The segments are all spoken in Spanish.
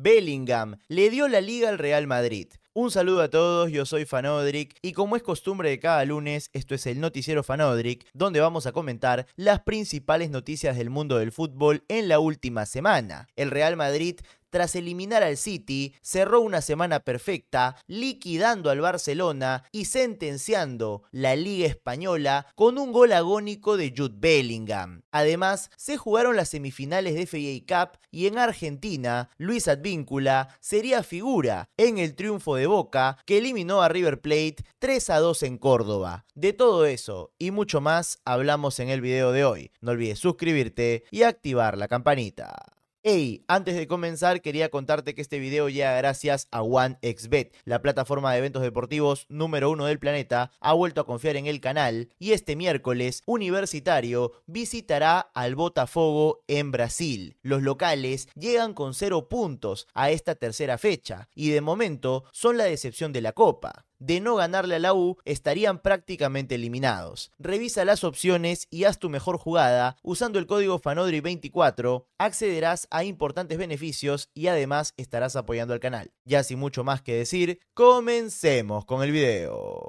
Bellingham le dio la liga al Real Madrid. Un saludo a todos, yo soy Fanodric y como es costumbre de cada lunes, esto es el noticiero Fanodric, donde vamos a comentar las principales noticias del mundo del fútbol en la última semana. El Real Madrid tras eliminar al City, cerró una semana perfecta, liquidando al Barcelona y sentenciando la Liga Española con un gol agónico de Jude Bellingham. Además, se jugaron las semifinales de FA Cup y en Argentina, Luis Advíncula sería figura en el triunfo de Boca, que eliminó a River Plate 3 a 2 en Córdoba. De todo eso y mucho más hablamos en el video de hoy. No olvides suscribirte y activar la campanita. Hey, antes de comenzar quería contarte que este video llega gracias a OneXBet, la plataforma de eventos deportivos número uno del planeta, ha vuelto a confiar en el canal y este miércoles Universitario visitará al Botafogo en Brasil. Los locales llegan con cero puntos a esta tercera fecha y de momento son la decepción de la Copa de no ganarle a la U estarían prácticamente eliminados. Revisa las opciones y haz tu mejor jugada. Usando el código FANODRI24 accederás a importantes beneficios y además estarás apoyando al canal. Ya sin mucho más que decir, comencemos con el video.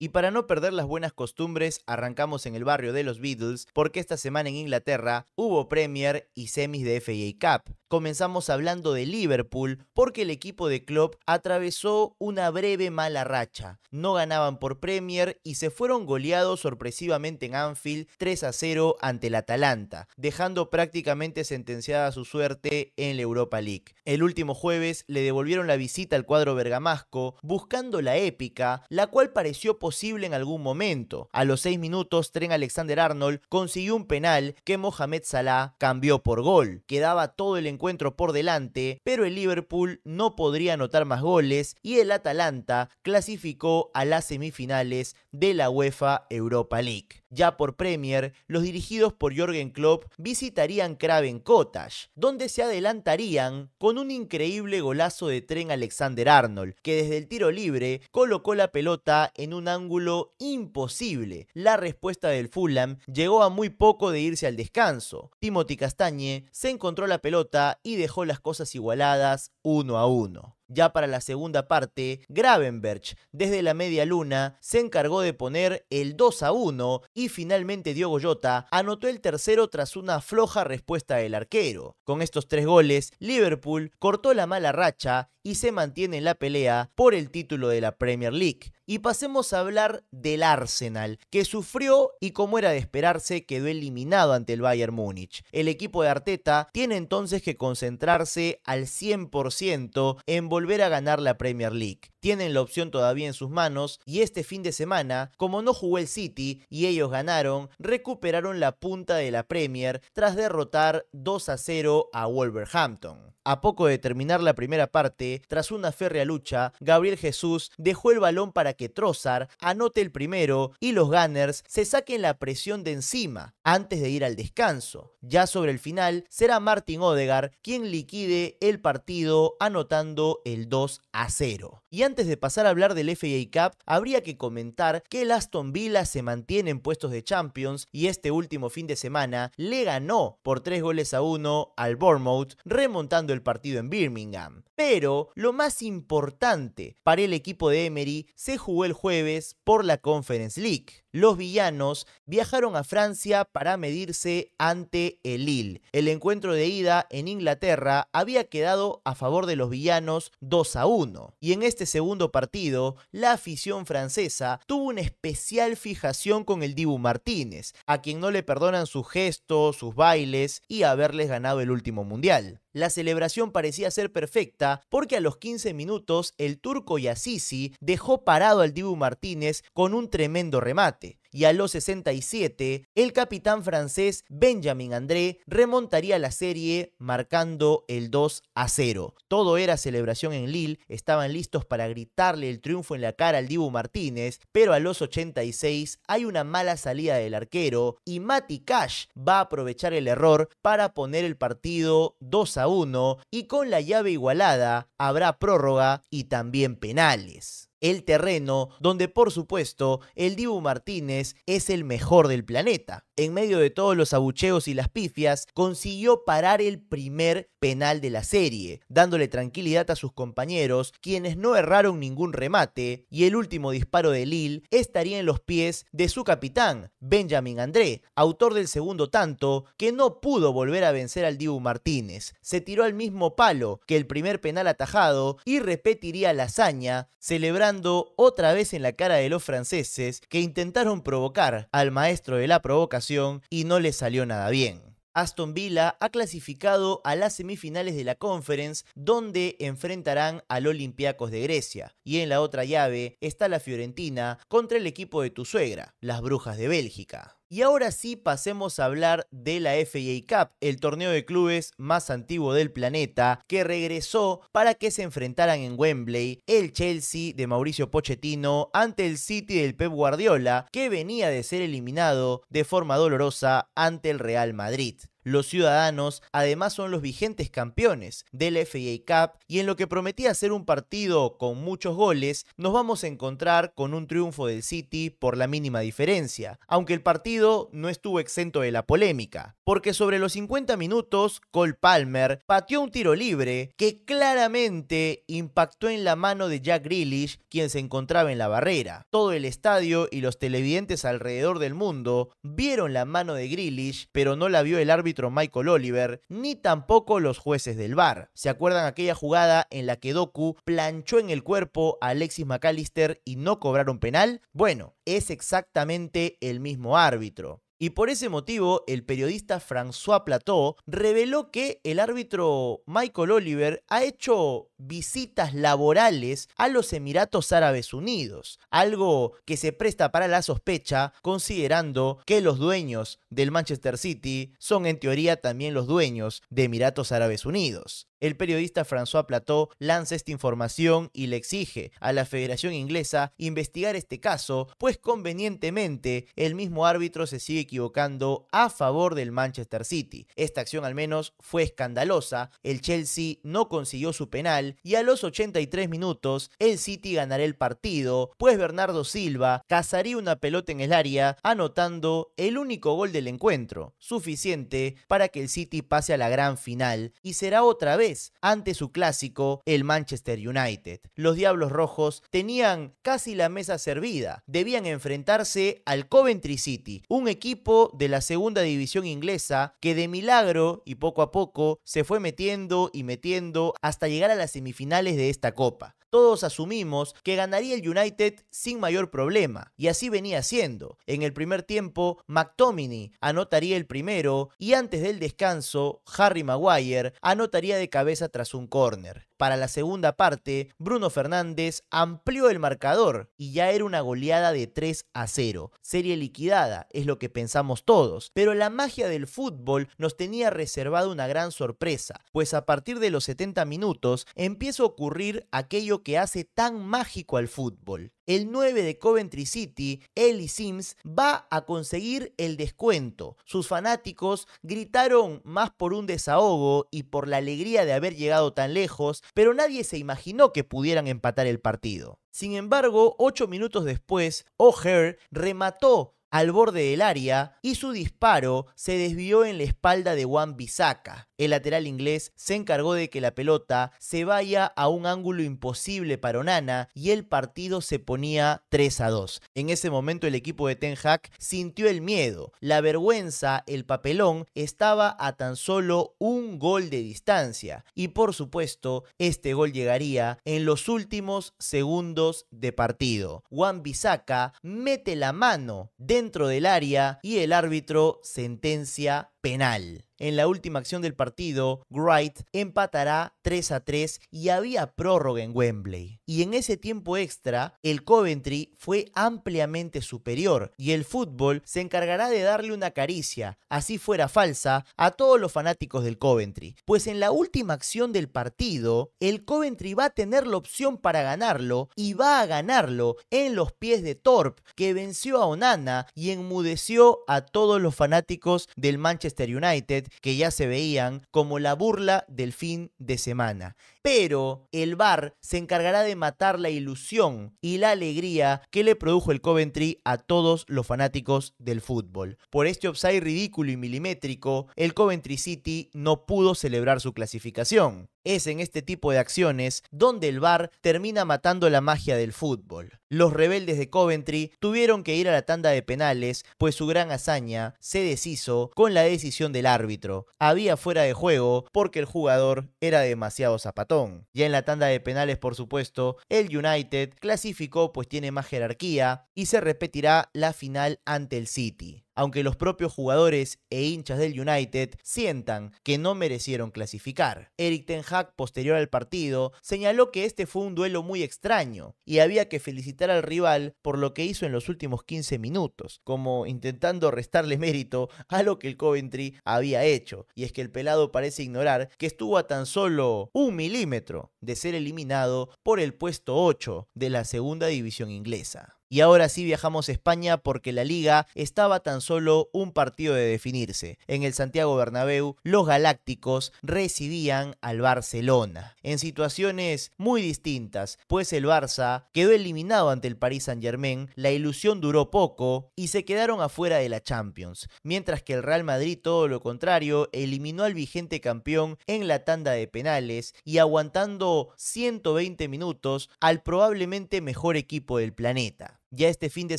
Y para no perder las buenas costumbres, arrancamos en el barrio de los Beatles, porque esta semana en Inglaterra hubo Premier y semis de FA Cup. Comenzamos hablando de Liverpool, porque el equipo de Klopp atravesó una breve mala racha. No ganaban por Premier y se fueron goleados sorpresivamente en Anfield 3 a 0 ante el Atalanta, dejando prácticamente sentenciada su suerte en la Europa League. El último jueves le devolvieron la visita al cuadro bergamasco, buscando la épica, la cual pareció posible en algún momento. A los 6 minutos, Tren Alexander Arnold consiguió un penal que Mohamed Salah cambió por gol. Quedaba todo el encuentro por delante, pero el Liverpool no podría anotar más goles y el Atalanta clasificó a las semifinales de la UEFA Europa League ya por Premier, los dirigidos por Jürgen Klopp visitarían Craven Cottage, donde se adelantarían con un increíble golazo de tren Alexander Arnold, que desde el tiro libre colocó la pelota en un ángulo imposible. La respuesta del Fulham llegó a muy poco de irse al descanso. Timothy Castañe se encontró la pelota y dejó las cosas igualadas uno a uno. Ya para la segunda parte, Gravenberch, desde la media luna, se encargó de poner el 2 a 1 y finalmente Diogo Jota anotó el tercero tras una floja respuesta del arquero. Con estos tres goles, Liverpool cortó la mala racha y se mantiene en la pelea por el título de la Premier League. Y pasemos a hablar del Arsenal, que sufrió y como era de esperarse quedó eliminado ante el Bayern Múnich. El equipo de Arteta tiene entonces que concentrarse al 100% en volver a ganar la Premier League tienen la opción todavía en sus manos y este fin de semana, como no jugó el City y ellos ganaron, recuperaron la punta de la Premier tras derrotar 2 a 0 a Wolverhampton. A poco de terminar la primera parte, tras una férrea lucha, Gabriel Jesús dejó el balón para que Trozar anote el primero y los Gunners se saquen la presión de encima antes de ir al descanso. Ya sobre el final será Martin Odegar quien liquide el partido anotando el 2 a 0. Y antes de pasar a hablar del FA Cup, habría que comentar que el Aston Villa se mantiene en puestos de Champions y este último fin de semana le ganó por 3 goles a 1 al Bournemouth, remontando el partido en Birmingham. Pero lo más importante para el equipo de Emery se jugó el jueves por la Conference League los villanos viajaron a Francia para medirse ante el Lille. El encuentro de ida en Inglaterra había quedado a favor de los villanos 2 a 1. Y en este segundo partido, la afición francesa tuvo una especial fijación con el Dibu Martínez, a quien no le perdonan sus gestos, sus bailes y haberles ganado el último mundial. La celebración parecía ser perfecta porque a los 15 minutos el turco Yassisi dejó parado al Dibu Martínez con un tremendo remate y a los 67, el capitán francés Benjamin André remontaría la serie marcando el 2 a 0. Todo era celebración en Lille, estaban listos para gritarle el triunfo en la cara al Dibu Martínez, pero a los 86 hay una mala salida del arquero y Matty Cash va a aprovechar el error para poner el partido 2 a 1 y con la llave igualada habrá prórroga y también penales el terreno donde por supuesto el Dibu Martínez es el mejor del planeta. En medio de todos los abucheos y las pifias, consiguió parar el primer penal de la serie, dándole tranquilidad a sus compañeros, quienes no erraron ningún remate, y el último disparo de Lil estaría en los pies de su capitán, Benjamin André, autor del segundo tanto, que no pudo volver a vencer al Dibu Martínez. Se tiró al mismo palo que el primer penal atajado y repetiría la hazaña, celebrando otra vez en la cara de los franceses que intentaron provocar al maestro de la provocación y no le salió nada bien. Aston Villa ha clasificado a las semifinales de la Conference, donde enfrentarán al Olympiacos de Grecia. Y en la otra llave está la Fiorentina contra el equipo de tu suegra, las Brujas de Bélgica. Y ahora sí pasemos a hablar de la FA Cup, el torneo de clubes más antiguo del planeta, que regresó para que se enfrentaran en Wembley el Chelsea de Mauricio Pochettino ante el City del Pep Guardiola, que venía de ser eliminado de forma dolorosa ante el Real Madrid. Los ciudadanos además son los vigentes campeones del FIA Cup y en lo que prometía ser un partido con muchos goles, nos vamos a encontrar con un triunfo del City por la mínima diferencia, aunque el partido no estuvo exento de la polémica, porque sobre los 50 minutos Cole Palmer pateó un tiro libre que claramente impactó en la mano de Jack Grealish, quien se encontraba en la barrera. Todo el estadio y los televidentes alrededor del mundo vieron la mano de Grealish, pero no la vio el árbitro Michael Oliver, ni tampoco los jueces del bar ¿Se acuerdan aquella jugada en la que Doku planchó en el cuerpo a Alexis McAllister y no cobraron penal? Bueno, es exactamente el mismo árbitro. Y por ese motivo, el periodista François Plateau reveló que el árbitro Michael Oliver ha hecho visitas laborales a los Emiratos Árabes Unidos, algo que se presta para la sospecha considerando que los dueños del Manchester City son en teoría también los dueños de Emiratos Árabes Unidos. El periodista François Plateau lanza esta información y le exige a la Federación Inglesa investigar este caso, pues convenientemente el mismo árbitro se sigue equivocando a favor del Manchester City. Esta acción al menos fue escandalosa, el Chelsea no consiguió su penal, y a los 83 minutos el City ganará el partido, pues Bernardo Silva cazaría una pelota en el área anotando el único gol del encuentro, suficiente para que el City pase a la gran final y será otra vez ante su clásico el Manchester United. Los Diablos Rojos tenían casi la mesa servida, debían enfrentarse al Coventry City, un equipo de la segunda división inglesa que de milagro y poco a poco se fue metiendo y metiendo hasta llegar a la semifinales de esta Copa todos asumimos que ganaría el United sin mayor problema, y así venía siendo. En el primer tiempo, McTominay anotaría el primero y antes del descanso, Harry Maguire anotaría de cabeza tras un córner. Para la segunda parte, Bruno Fernández amplió el marcador y ya era una goleada de 3 a 0. Serie liquidada, es lo que pensamos todos. Pero la magia del fútbol nos tenía reservada una gran sorpresa, pues a partir de los 70 minutos empieza a ocurrir aquello que hace tan mágico al fútbol. El 9 de Coventry City, Ellie Sims, va a conseguir el descuento. Sus fanáticos gritaron más por un desahogo y por la alegría de haber llegado tan lejos, pero nadie se imaginó que pudieran empatar el partido. Sin embargo, ocho minutos después, O'Hare remató al borde del área y su disparo se desvió en la espalda de Juan Bisaca. El lateral inglés se encargó de que la pelota se vaya a un ángulo imposible para Onana y el partido se ponía 3 a 2. En ese momento el equipo de Ten sintió el miedo, la vergüenza, el papelón estaba a tan solo un gol de distancia y por supuesto este gol llegaría en los últimos segundos de partido. Juan Bisaca mete la mano de dentro del área y el árbitro sentencia penal. En la última acción del partido, Wright empatará 3 a 3 y había prórroga en Wembley. Y en ese tiempo extra, el Coventry fue ampliamente superior y el fútbol se encargará de darle una caricia, así fuera falsa, a todos los fanáticos del Coventry. Pues en la última acción del partido, el Coventry va a tener la opción para ganarlo y va a ganarlo en los pies de Torp, que venció a Onana y enmudeció a todos los fanáticos del Manchester United que ya se veían como la burla del fin de semana. Pero el VAR se encargará de matar la ilusión y la alegría que le produjo el Coventry a todos los fanáticos del fútbol. Por este upside ridículo y milimétrico, el Coventry City no pudo celebrar su clasificación es en este tipo de acciones donde el bar termina matando la magia del fútbol. Los rebeldes de Coventry tuvieron que ir a la tanda de penales, pues su gran hazaña se deshizo con la decisión del árbitro. Había fuera de juego porque el jugador era demasiado zapatón. Y en la tanda de penales, por supuesto, el United clasificó pues tiene más jerarquía y se repetirá la final ante el City aunque los propios jugadores e hinchas del United sientan que no merecieron clasificar. Eric Ten Hag, posterior al partido, señaló que este fue un duelo muy extraño y había que felicitar al rival por lo que hizo en los últimos 15 minutos, como intentando restarle mérito a lo que el Coventry había hecho, y es que el pelado parece ignorar que estuvo a tan solo un milímetro de ser eliminado por el puesto 8 de la segunda división inglesa. Y ahora sí viajamos a España porque la liga estaba tan solo un partido de definirse. En el Santiago Bernabéu, los Galácticos recibían al Barcelona. En situaciones muy distintas, pues el Barça quedó eliminado ante el Paris Saint-Germain, la ilusión duró poco y se quedaron afuera de la Champions, mientras que el Real Madrid todo lo contrario, eliminó al vigente campeón en la tanda de penales y aguantando 120 minutos al probablemente mejor equipo del planeta. Ya este fin de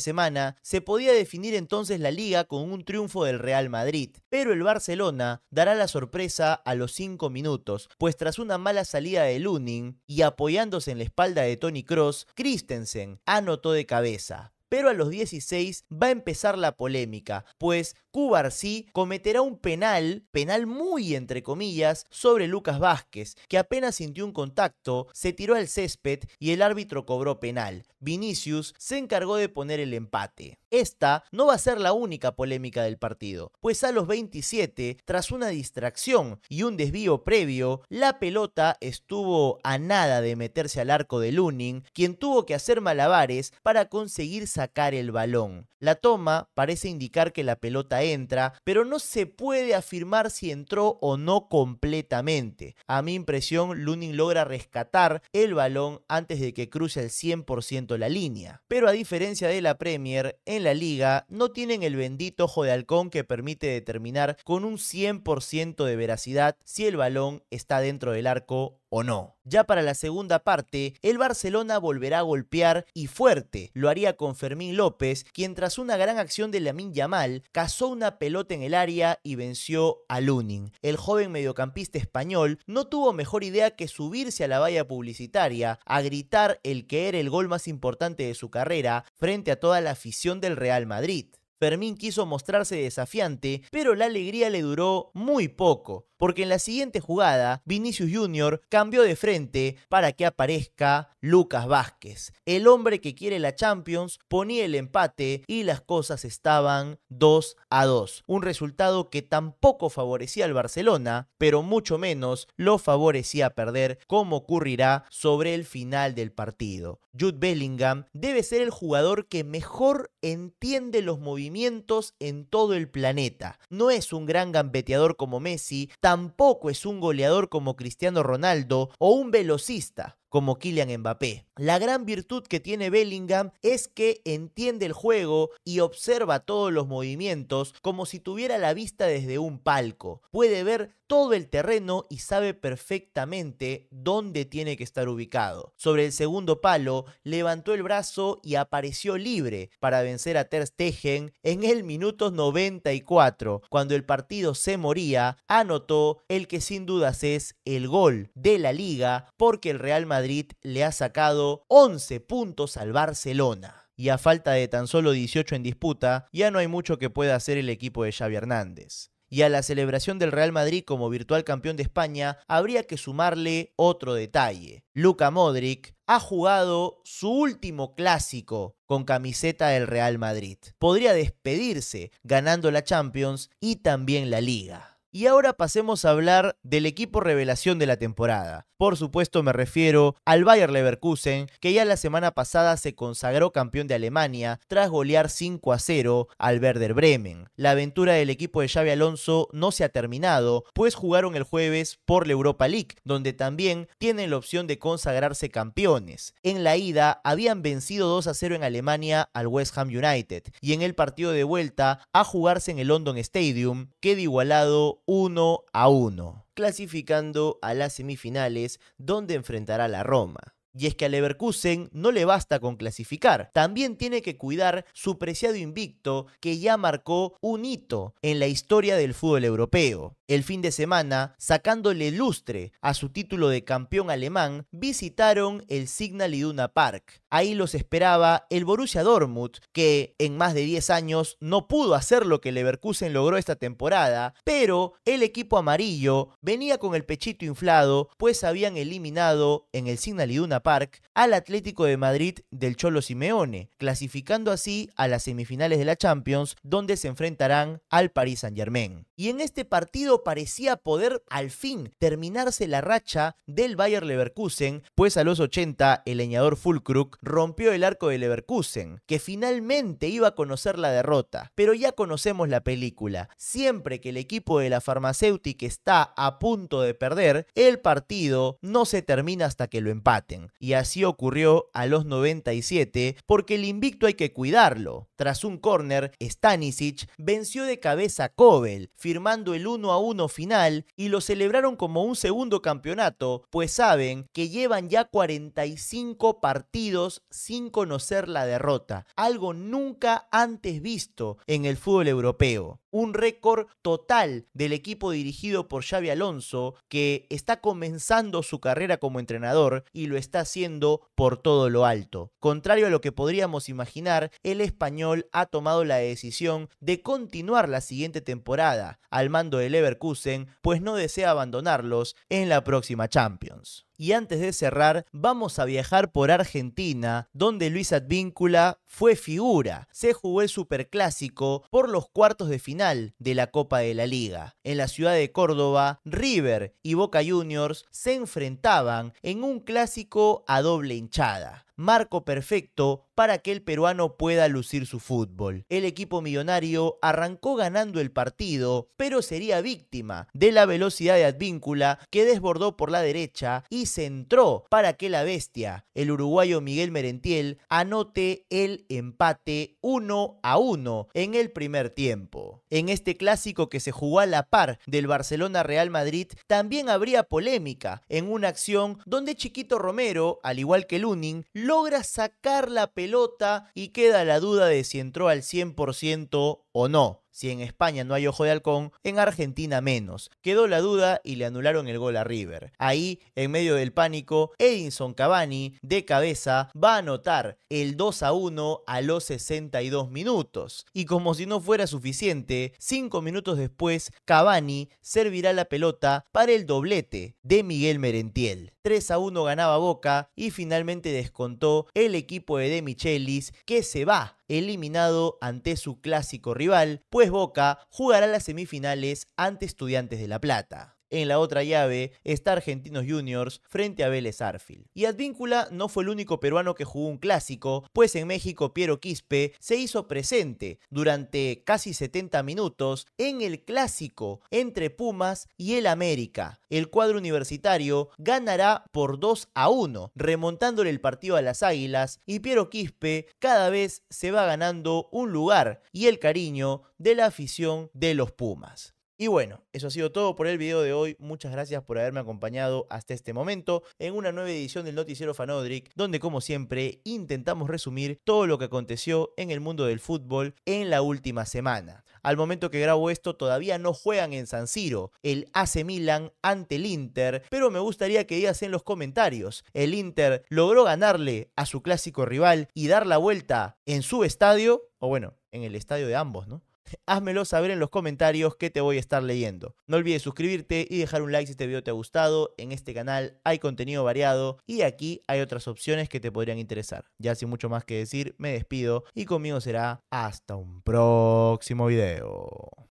semana se podía definir entonces la liga con un triunfo del Real Madrid, pero el Barcelona dará la sorpresa a los 5 minutos, pues tras una mala salida de Lunin y apoyándose en la espalda de Tony Cross, Christensen anotó de cabeza. Pero a los 16 va a empezar la polémica, pues sí cometerá un penal, penal muy entre comillas, sobre Lucas Vázquez, que apenas sintió un contacto, se tiró al césped y el árbitro cobró penal. Vinicius se encargó de poner el empate. Esta no va a ser la única polémica del partido, pues a los 27, tras una distracción y un desvío previo, la pelota estuvo a nada de meterse al arco de Lunin, quien tuvo que hacer malabares para conseguir sacar el balón. La toma parece indicar que la pelota entra, pero no se puede afirmar si entró o no completamente. A mi impresión, Lunin logra rescatar el balón antes de que cruce el 100% la línea. Pero a diferencia de la Premier, en la liga no tienen el bendito ojo de halcón que permite determinar con un 100% de veracidad si el balón está dentro del arco o no. Ya para la segunda parte, el Barcelona volverá a golpear y fuerte. Lo haría con Fermín López, quien tras una gran acción de Lamin Yamal, cazó una pelota en el área y venció a Lunin. El joven mediocampista español no tuvo mejor idea que subirse a la valla publicitaria a gritar el que era el gol más importante de su carrera frente a toda la afición del Real Madrid. Fermín quiso mostrarse desafiante, pero la alegría le duró muy poco porque en la siguiente jugada Vinicius Jr. cambió de frente para que aparezca Lucas Vázquez, el hombre que quiere la Champions, ponía el empate y las cosas estaban 2 a 2, un resultado que tampoco favorecía al Barcelona, pero mucho menos lo favorecía perder como ocurrirá sobre el final del partido. Jude Bellingham debe ser el jugador que mejor entiende los movimientos en todo el planeta. No es un gran gambeteador como Messi, tampoco es un goleador como Cristiano Ronaldo o un velocista, como Kylian Mbappé. La gran virtud que tiene Bellingham es que entiende el juego y observa todos los movimientos como si tuviera la vista desde un palco. Puede ver todo el terreno y sabe perfectamente dónde tiene que estar ubicado. Sobre el segundo palo, levantó el brazo y apareció libre para vencer a Ter Stegen en el minuto 94, cuando el partido se moría, anotó el que sin dudas es el gol de la liga porque el Real Madrid Madrid le ha sacado 11 puntos al Barcelona y a falta de tan solo 18 en disputa, ya no hay mucho que pueda hacer el equipo de Xavi Hernández. Y a la celebración del Real Madrid como virtual campeón de España, habría que sumarle otro detalle. Luca Modric ha jugado su último clásico con camiseta del Real Madrid. Podría despedirse ganando la Champions y también la Liga. Y ahora pasemos a hablar del equipo revelación de la temporada. Por supuesto me refiero al Bayer Leverkusen, que ya la semana pasada se consagró campeón de Alemania tras golear 5 a 0 al Werder Bremen. La aventura del equipo de Xavi Alonso no se ha terminado, pues jugaron el jueves por la Europa League, donde también tienen la opción de consagrarse campeones. En la ida habían vencido 2 a 0 en Alemania al West Ham United y en el partido de vuelta a jugarse en el London Stadium queda igualado 1 a 1, clasificando a las semifinales donde enfrentará a la Roma. Y es que a Leverkusen no le basta con clasificar, también tiene que cuidar su preciado invicto que ya marcó un hito en la historia del fútbol europeo. El fin de semana, sacándole lustre a su título de campeón alemán, visitaron el Signal Iduna Park. Ahí los esperaba el Borussia Dortmund, que en más de 10 años no pudo hacer lo que Leverkusen logró esta temporada, pero el equipo amarillo venía con el pechito inflado, pues habían eliminado en el Signal Iduna Park al Atlético de Madrid del Cholo Simeone, clasificando así a las semifinales de la Champions, donde se enfrentarán al Paris Saint-Germain. Y en este partido parecía poder al fin terminarse la racha del Bayer Leverkusen, pues a los 80 el leñador Fulcrook rompió el arco de Leverkusen, que finalmente iba a conocer la derrota. Pero ya conocemos la película. Siempre que el equipo de la farmacéutica está a punto de perder, el partido no se termina hasta que lo empaten y así ocurrió a los 97, porque el invicto hay que cuidarlo. Tras un córner, Stanisic venció de cabeza a Kobel, firmando el 1 a 1 final y lo celebraron como un segundo campeonato, pues saben que llevan ya 45 partidos sin conocer la derrota, algo nunca antes visto en el fútbol europeo un récord total del equipo dirigido por Xavi Alonso, que está comenzando su carrera como entrenador y lo está haciendo por todo lo alto. Contrario a lo que podríamos imaginar, el español ha tomado la decisión de continuar la siguiente temporada al mando de Leverkusen, pues no desea abandonarlos en la próxima Champions. Y antes de cerrar, vamos a viajar por Argentina, donde Luis Advíncula fue figura. Se jugó el Superclásico por los cuartos de final de la Copa de la Liga. En la ciudad de Córdoba, River y Boca Juniors se enfrentaban en un clásico a doble hinchada marco perfecto para que el peruano pueda lucir su fútbol. El equipo millonario arrancó ganando el partido, pero sería víctima de la velocidad de Advíncula que desbordó por la derecha y centró para que la bestia, el uruguayo Miguel Merentiel, anote el empate 1 a 1 en el primer tiempo. En este clásico que se jugó a la par del Barcelona-Real Madrid, también habría polémica en una acción donde Chiquito Romero, al igual que Lunin, logra sacar la pelota y queda la duda de si entró al 100% o no. Si en España no hay ojo de halcón, en Argentina menos. Quedó la duda y le anularon el gol a River. Ahí, en medio del pánico, Edinson Cavani, de cabeza, va a anotar el 2 a 1 a los 62 minutos. Y como si no fuera suficiente, 5 minutos después, Cavani servirá la pelota para el doblete de Miguel Merentiel. 3 a 1 ganaba Boca y finalmente descontó el equipo de De Michelis que se va eliminado ante su clásico rival, pues Boca jugará las semifinales ante Estudiantes de La Plata. En la otra llave está Argentinos Juniors frente a Vélez Arfield. Y Advíncula no fue el único peruano que jugó un clásico, pues en México Piero Quispe se hizo presente durante casi 70 minutos en el clásico entre Pumas y el América. El cuadro universitario ganará por 2 a 1, remontándole el partido a las Águilas y Piero Quispe cada vez se va ganando un lugar y el cariño de la afición de los Pumas. Y bueno, eso ha sido todo por el video de hoy. Muchas gracias por haberme acompañado hasta este momento en una nueva edición del noticiero Fanodric, donde como siempre intentamos resumir todo lo que aconteció en el mundo del fútbol en la última semana. Al momento que grabo esto todavía no juegan en San Siro, el AC Milan ante el Inter, pero me gustaría que digas en los comentarios, ¿el Inter logró ganarle a su clásico rival y dar la vuelta en su estadio? O bueno, en el estadio de ambos, ¿no? Házmelo saber en los comentarios que te voy a estar leyendo. No olvides suscribirte y dejar un like si este video te ha gustado. En este canal hay contenido variado y aquí hay otras opciones que te podrían interesar. Ya sin mucho más que decir, me despido y conmigo será hasta un próximo video.